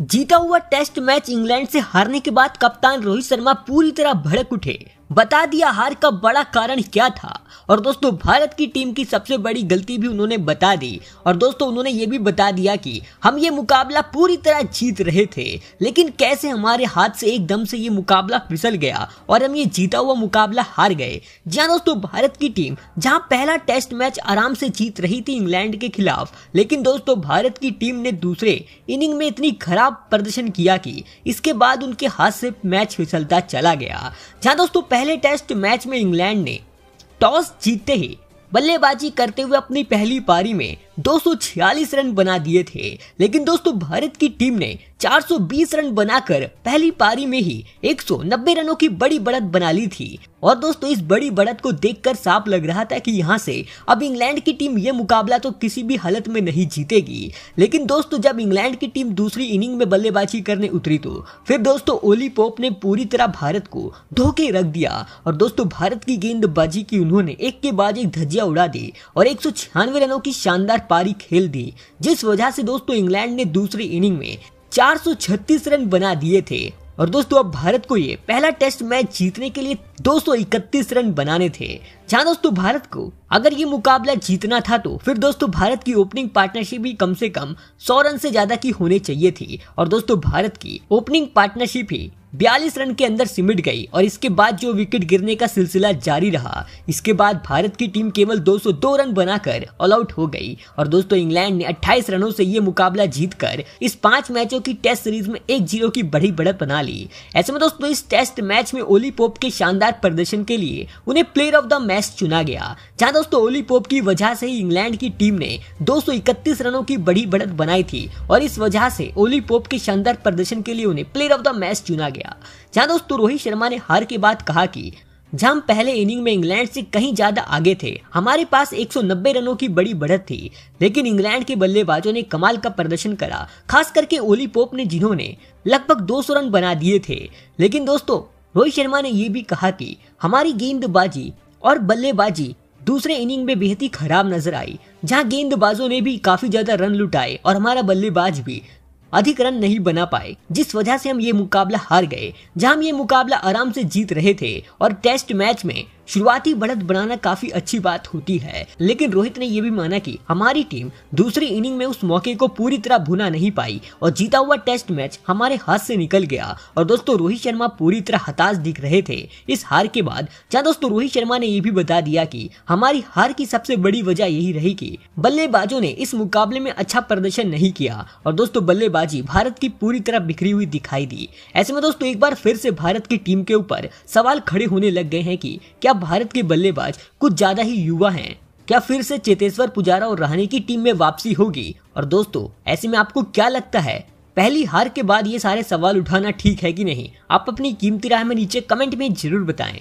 जीता हुआ test match England से हारने के बाद कप्तान रोहित शर्मा पूरी तरह भड़क उठे बता दिया हार का बड़ा कारण क्या था और दोस्तों भारत की टीम की सबसे बड़ी गलती भी उन्होंने बता दी और दोस्तों उन्होंने ये भी बता दिया कि हम ये मुकाबला पूरी तरह जीत रहे थे लेकिन कैसे हमारे हाथ से एकदम से ये मुकाबला फिसल गया और हम ये जीता हुआ मुकाबला हार गए जहाँ दोस्तों भारत की टीम जहाँ पहला टेस्ट मैच आराम से जीत रही थी इंग्लैंड के खिलाफ लेकिन दोस्तों भारत की टीम ने दूसरे इनिंग में इतनी खराब प्रदर्शन किया कि इसके बाद उनके हाथ से मैच फिसलता चला गया जहाँ दोस्तों पहले टेस्ट मैच में इंग्लैंड ने टॉस जीतते ही बल्लेबाजी करते हुए अपनी पहली पारी में 246 रन बना दिए थे लेकिन दोस्तों भारत की टीम ने 420 रन बनाकर पहली पारी में ही 190 रनों की बड़ी बढ़त बना ली थी और दोस्तों इस बड़ी बढ़त को देखकर साफ लग रहा था कि यहाँ से अब इंग्लैंड की टीम ये मुकाबला तो किसी भी हालत में नहीं जीतेगी लेकिन दोस्तों जब इंग्लैंड की टीम दूसरी इनिंग में बल्लेबाजी करने उतरी तो फिर दोस्तों ओली पोप ने पूरी तरह भारत को धोखे रख दिया और दोस्तों भारत की गेंदबाजी की उन्होंने एक के बाद एक धज्जिया उड़ा दी और एक रनों की शानदार पारी खेल दी जिस वजह से दोस्तों इंग्लैंड ने दूसरी इनिंग में 436 रन बना दिए थे और दोस्तों अब भारत को ये पहला टेस्ट मैच जीतने के लिए 231 रन बनाने थे जहाँ दोस्तों भारत को अगर ये मुकाबला जीतना था तो फिर दोस्तों भारत की ओपनिंग पार्टनरशिप भी कम से कम सौ रन से ज्यादा की होनी चाहिए थी और दोस्तों भारत की ओपनिंग पार्टनरशिप ही बयालीस रन के अंदर सिमट गई और इसके बाद जो विकेट गिरने का सिलसिला जारी रहा इसके बाद भारत की टीम केवल 202 रन बनाकर ऑल आउट हो गई और दोस्तों इंग्लैंड ने 28 रनों से ये मुकाबला जीतकर इस पांच मैचों की टेस्ट सीरीज में एक जीरो की बड़ी बढ़त बना ली ऐसे में दोस्तों इस टेस्ट मैच में ओली पोप के शानदार प्रदर्शन के लिए उन्हें player of the match best चुना गया जहां दोस्तों ओली पोप की वजह से ही इंग्लैंड की टीम ने 231 रनों की बड़ी बढ़त बनाई थी और इस वजह से ओली पोप के शानदार प्रदर्शन के लिए उन्हें प्लेयर ऑफ द मैच चुना गया जहां दोस्तों रोहित शर्मा ने हार के बाद कहा कि जहां पहले इनिंग में इंग्लैंड से कहीं ज्यादा आगे थे हमारे पास 190 रनों की बड़ी बढ़त थी लेकिन इंग्लैंड के बल्लेबाजों ने कमाल का प्रदर्शन करा खास करके ओली पोप ने जिन्होंने लगभग 200 रन बना दिए थे लेकिन दोस्तों रोहित शर्मा ने यह भी कहा कि हमारी गेंदबाजी और बल्लेबाजी दूसरे इनिंग में बेहद ही खराब नजर आई जहां गेंदबाजों ने भी काफी ज्यादा रन लुटाए और हमारा बल्लेबाज भी अधिक रन नहीं बना पाए जिस वजह से हम ये मुकाबला हार गए जहां हम ये मुकाबला आराम से जीत रहे थे और टेस्ट मैच में शुरुआती बढ़त बनाना काफी अच्छी बात होती है लेकिन रोहित ने यह भी माना कि हमारी टीम दूसरी इनिंग में उस मौके को पूरी तरह भुना नहीं पाई और जीता हुआ टेस्ट मैच हमारे हाथ से निकल गया और दोस्तों रोहित शर्मा पूरी तरह हताश दिख रहे थे इस हार के बाद जहाँ दोस्तों रोहित शर्मा ने यह भी बता दिया की हमारी हार की सबसे बड़ी वजह यही रही की बल्लेबाजों ने इस मुकाबले में अच्छा प्रदर्शन नहीं किया और दोस्तों बल्लेबाजी भारत की पूरी तरह बिखरी हुई दिखाई दी ऐसे में दोस्तों एक बार फिर से भारत की टीम के ऊपर सवाल खड़े होने लग गए हैं कि क्या भारत के बल्लेबाज कुछ ज्यादा ही युवा हैं क्या फिर से चेतेश्वर पुजारा और रहने की टीम में वापसी होगी और दोस्तों ऐसे में आपको क्या लगता है पहली हार के बाद ये सारे सवाल उठाना ठीक है कि नहीं आप अपनी कीमती राय में नीचे कमेंट में जरूर बताएं